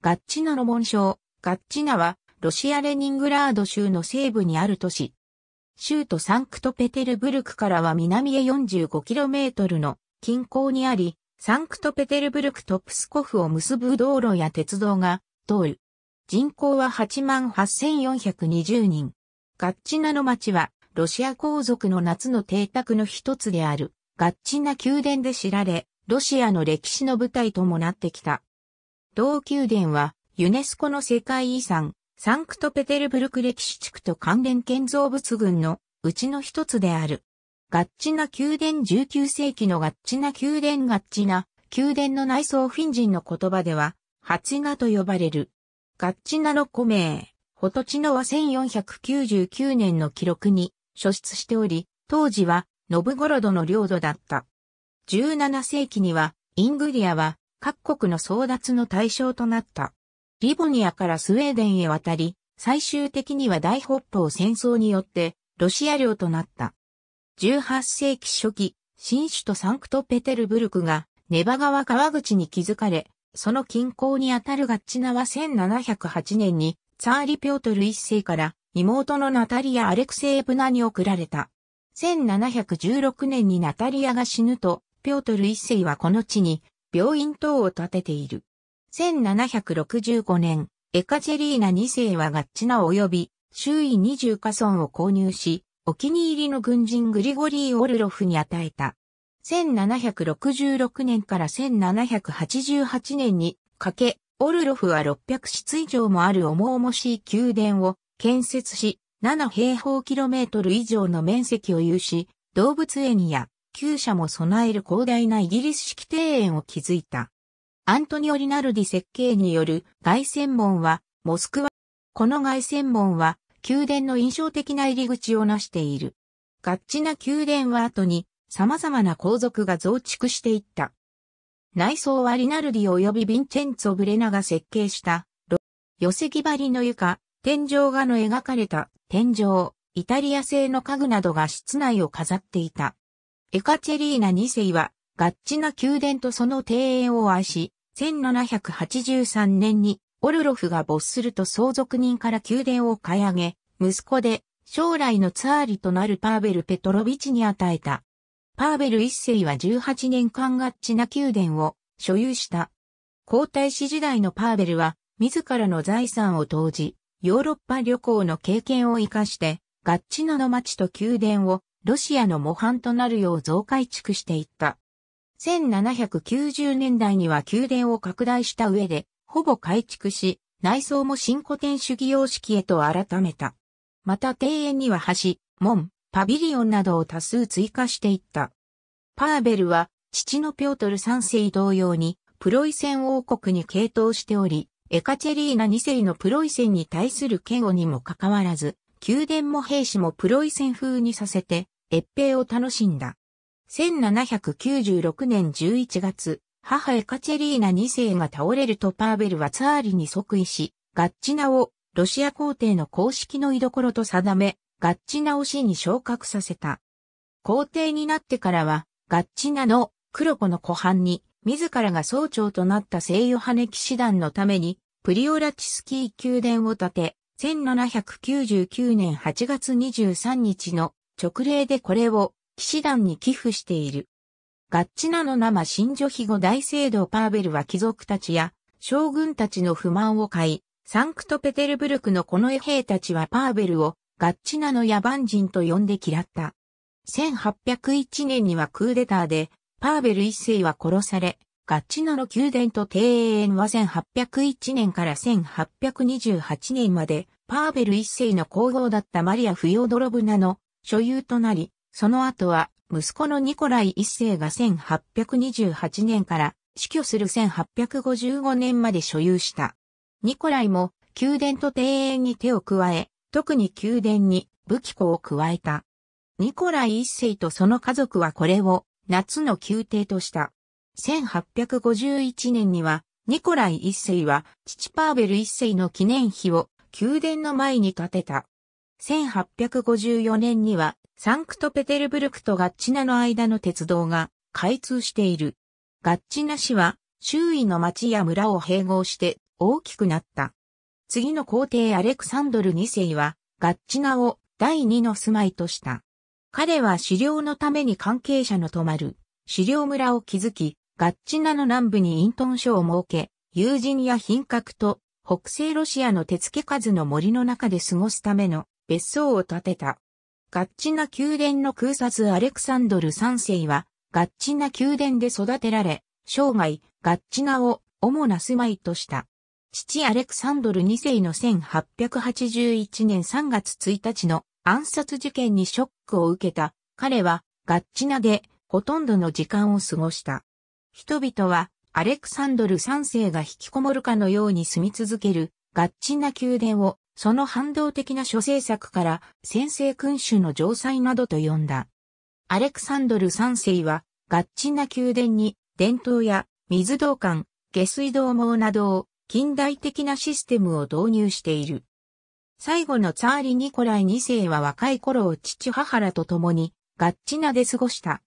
ガッチナの紋章、ガッチナは、ロシア・レニングラード州の西部にある都市。州都サンクトペテルブルクからは南へ 45km の近郊にあり、サンクトペテルブルクとプスコフを結ぶ道路や鉄道が通る。人口は88,420人。ガッチナの町は、ロシア皇族の夏の邸宅の一つである、ガッチナ宮殿で知られ、ロシアの歴史の舞台ともなってきた。同宮殿は、ユネスコの世界遺産、サンクトペテルブルク歴史地区と関連建造物群のうちの一つである。ガッチナ宮殿19世紀のガッチナ宮殿ガッチナ、宮殿の内装フィン人の言葉では、ハチナと呼ばれる。ガッチナの古名、ホトチノは1499年の記録に書出しており、当時はノブゴロドの領土だった。17世紀には、イングリアは各国の争奪の対象となった。リボニアからスウェーデンへ渡り、最終的には大北方戦争によってロシア領となった。18世紀初期、新首都サンクトペテルブルクがネバ川川口に築かれ、その近郊にあたるガッチナは1708年にツァーリ・ピョートル一世から妹のナタリア・アレクセーブナに送られた。1716年にナタリアが死ぬと、ピョートル一世はこの地に病院等を建てている。1765年、エカチェリーナ2世はガッチナ及び周囲20カ村を購入し、お気に入りの軍人グリゴリー・オルロフに与えた。1766年から1788年にかけ、オルロフは600室以上もある重々しい宮殿を建設し、7平方キロメートル以上の面積を有し、動物園や旧社も備える広大なイギリス式庭園を築いた。アントニオ・リナルディ設計による外旋門は、モスクワ。この外旋門は、宮殿の印象的な入り口をなしている。ガッチな宮殿は後に、様々な皇族が増築していった。内装はリナルディ及びヴィンチェンツォ・ブレナが設計した、寄せ木張りの床、天井画の描かれた天井、イタリア製の家具などが室内を飾っていた。エカチェリーナ2世は、ガッチナ宮殿とその庭園を愛し、1783年にオルロフが没すると相続人から宮殿を買い上げ、息子で将来のツァーリとなるパーベル・ペトロビチに与えた。パーベル一世は18年間ガッチナ宮殿を所有した。皇太子時代のパーベルは、自らの財産を投じ、ヨーロッパ旅行の経験を活かして、ガッチナの町と宮殿をロシアの模範となるよう増改築していった。1790年代には宮殿を拡大した上で、ほぼ改築し、内装も新古典主義様式へと改めた。また庭園には橋、門、パビリオンなどを多数追加していった。パーベルは、父のピョートル3世同様に、プロイセン王国に傾倒しており、エカチェリーナ2世のプロイセンに対する嫌悪にもかかわらず、宮殿も兵士もプロイセン風にさせて、越平を楽しんだ。1796年11月、母エカチェリーナ2世が倒れるとパーベルはツァーリに即位し、ガッチナをロシア皇帝の公式の居所と定め、ガッチナを死に昇格させた。皇帝になってからは、ガッチナの黒子の湖畔に、自らが総長となった西ヨハネ騎士団のために、プリオラチスキー宮殿を建て、1799年8月23日の直令でこれを騎士団に寄付している。ガッチナの生新女庇護大聖堂パーベルは貴族たちや将軍たちの不満を買い、サンクトペテルブルクのこの衛兵たちはパーベルをガッチナの野蛮人と呼んで嫌った。1801年にはクーデターでパーベル一世は殺され、ガッチナの宮殿と庭園は1801年から1828年までパーベル一世の皇后だったマリア・フヨドロブナの所有となり、その後は息子のニコライ一世が1828年から死去する1855年まで所有した。ニコライも宮殿と庭園に手を加え、特に宮殿に武器庫を加えた。ニコライ一世とその家族はこれを夏の宮廷とした。1851年にはニコライ一世は父パーベル一世の記念碑を宮殿の前に建てた。1854年にはサンクトペテルブルクとガッチナの間の鉄道が開通している。ガッチナ市は周囲の町や村を併合して大きくなった。次の皇帝アレクサンドル2世はガッチナを第二の住まいとした。彼は狩猟のために関係者の泊まる狩猟村を築き、ガッチナの南部に陰遁所を設け、友人や品格と北西ロシアの手付け数の森の中で過ごすための別荘を建てた。ガッチナ宮殿の空撮アレクサンドル3世は、ガッチナ宮殿で育てられ、生涯、ガッチナを主な住まいとした。父アレクサンドル2世の1881年3月1日の暗殺事件にショックを受けた彼はガッチナでほとんどの時間を過ごした。人々はアレクサンドル3世が引きこもるかのように住み続けるガッチナ宮殿をその反動的な諸政策から先制君主の城塞などと呼んだ。アレクサンドル三世は、ガッチな宮殿に伝統や水道管、下水道網などを近代的なシステムを導入している。最後のツァーリ・ニコライ2世は若い頃を父母らと共にガッチナで過ごした。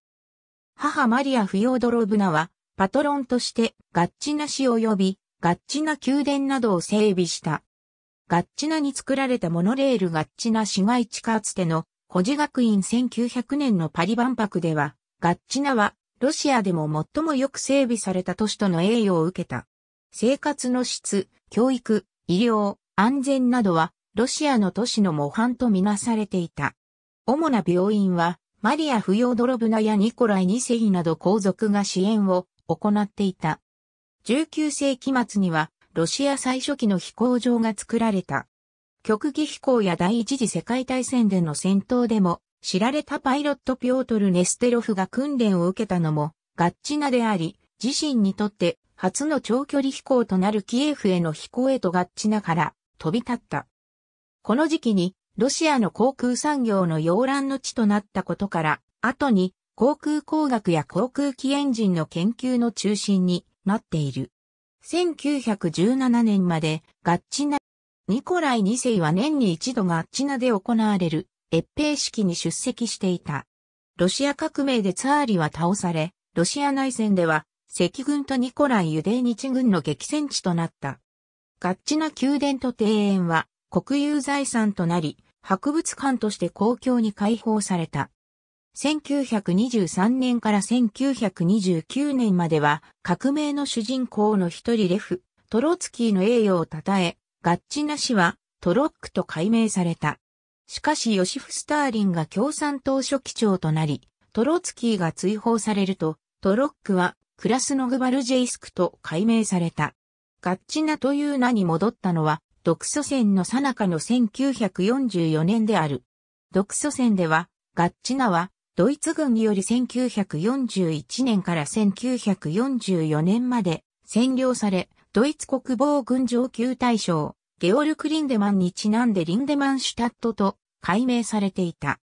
母マリア・フィオドロブナはパトロンとしてガッチナ氏を呼び、ガッチナ宮殿などを整備した。ガッチナに作られたモノレールガッチナ市街地かつての、古事学院1900年のパリ万博では、ガッチナは、ロシアでも最もよく整備された都市との栄誉を受けた。生活の質、教育、医療、安全などは、ロシアの都市の模範とみなされていた。主な病院は、マリア・フヨドロブナやニコライ・ニセイなど皇族が支援を行っていた。19世紀末にはロシア最初期の飛行場が作られた。極技飛行や第一次世界大戦での戦闘でも、知られたパイロットピョートル・ネステロフが訓練を受けたのも、ガッチナであり、自身にとって初の長距離飛行となるキエフへの飛行へとガッチナから飛び立った。この時期にロシアの航空産業の溶蘭の地となったことから、後に航空工学や航空機エンジンの研究の中心になっている。1917年までガッチナ、ニコライ2世は年に一度ガッチナで行われる閲兵式に出席していた。ロシア革命でツァーリは倒され、ロシア内戦では赤軍とニコライ・ユデーニ軍の激戦地となった。ガッチナ宮殿と庭園は国有財産となり、博物館として公共に開放された。1923年から1929年までは革命の主人公の一人レフ、トロツキーの栄誉を称え、ガッチナ氏はトロックと改名された。しかしヨシフ・スターリンが共産党書記長となり、トロツキーが追放されると、トロックはクラスノグバルジェイスクと改名された。ガッチナという名に戻ったのは、独祖戦の最中の1944年である。独祖戦では、ガッチナはドイツ軍により1941年から1944年まで占領され、ドイツ国防軍上級大将、ゲオルク・リンデマンにちなんでリンデマンシュタットと改名されていた。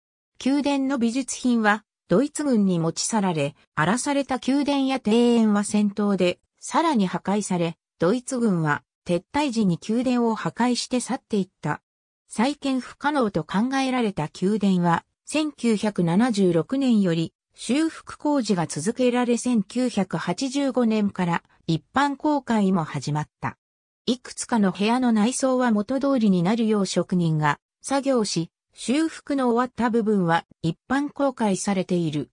宮殿の美術品は、ドイツ軍に持ち去られ、荒らされた宮殿や庭園は戦闘で、さらに破壊され、ドイツ軍は撤退時に宮殿を破壊して去っていった。再建不可能と考えられた宮殿は、1976年より修復工事が続けられ1985年から一般公開も始まった。いくつかの部屋の内装は元通りになるよう職人が作業し、修復の終わった部分は一般公開されている。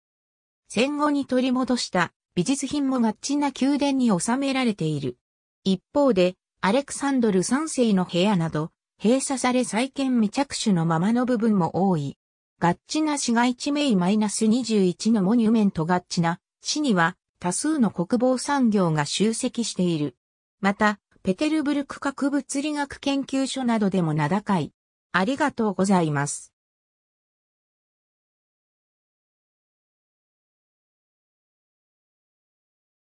戦後に取り戻した美術品もッチな宮殿に収められている。一方で、アレクサンドル3世の部屋など、閉鎖され再建未着手のままの部分も多い。ガッチナ市街地名 -21 のモニュメントガッチナ市には多数の国防産業が集積している。また、ペテルブルク核物理学研究所などでも名高い。ありがとうございます。